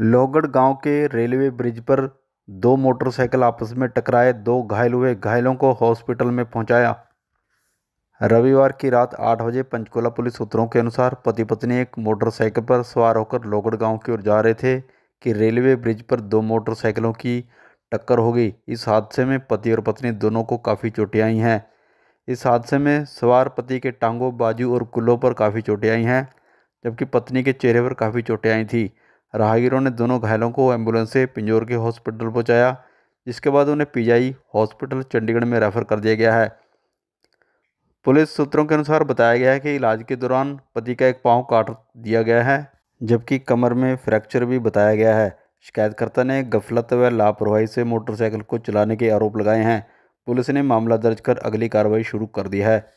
लोगड़ गांव के railway bridge पर दो मोटरसाइकिल आपस में टकराए दो घायल हुए घायलों को हॉस्पिटल में पहुंचाया रविवार की रात आठ बजे पंचकुला पुलिस सूत्रों के अनुसार पति पत्नी एक मोटरसाइकिल पर सवार होकर लोगड़ गांव की ओर जा रहे थे कि रेलवे ब्रिज पर दो मोटरसाइकिलों की टक्कर हो गई इस हादसे में पति और पत्नी दोनों को काफ़ी चोटें आई हैं इस हादसे में सवार पति के टांगों बाजू और कुल्लों पर काफ़ी चोटें आई हैं जबकि पत्नी के चेहरे पर काफ़ी चोटें आई थी राहगीरों ने दोनों घायलों को एम्बुलेंस से पिंजौर के हॉस्पिटल पहुंचाया जिसके बाद उन्हें पीजीआई हॉस्पिटल चंडीगढ़ में रेफ़र कर दिया गया है पुलिस सूत्रों के अनुसार बताया गया है कि इलाज के दौरान पति का एक पाँव काट दिया गया है जबकि कमर में फ्रैक्चर भी बताया गया है शिकायतकर्ता ने गफलत व लापरवाही से मोटरसाइकिल को चलाने के आरोप लगाए हैं पुलिस ने मामला दर्ज कर अगली कार्रवाई शुरू कर दी है